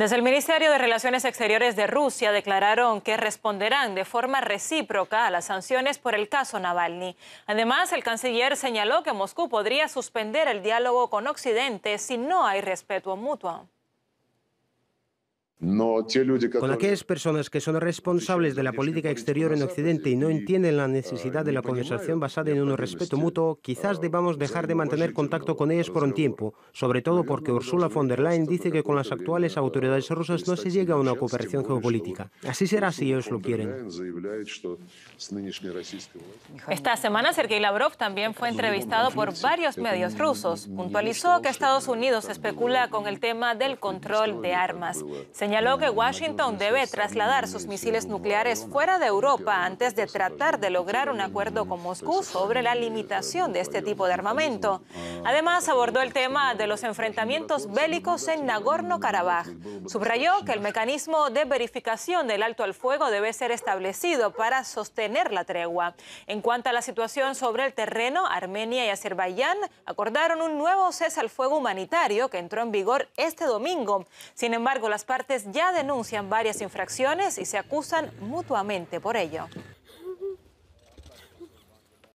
Desde el Ministerio de Relaciones Exteriores de Rusia declararon que responderán de forma recíproca a las sanciones por el caso Navalny. Además, el canciller señaló que Moscú podría suspender el diálogo con Occidente si no hay respeto mutuo. Con aquellas personas que son responsables de la política exterior en Occidente y no entienden la necesidad de la conversación basada en un respeto mutuo, quizás debamos dejar de mantener contacto con ellos por un tiempo, sobre todo porque Ursula von der Leyen dice que con las actuales autoridades rusas no se llega a una cooperación geopolítica. Así será si ellos lo quieren. Esta semana Sergei Lavrov también fue entrevistado por varios medios rusos. Puntualizó que Estados Unidos especula con el tema del control de armas. Señaló que Washington debe trasladar sus misiles nucleares fuera de Europa antes de tratar de lograr un acuerdo con Moscú sobre la limitación de este tipo de armamento. Además, abordó el tema de los enfrentamientos bélicos en Nagorno-Karabaj. Subrayó que el mecanismo de verificación del alto al fuego debe ser establecido para sostener la tregua. En cuanto a la situación sobre el terreno, Armenia y Azerbaiyán acordaron un nuevo cese al fuego humanitario que entró en vigor este domingo. Sin embargo, las partes ya denuncian varias infracciones y se acusan mutuamente por ello.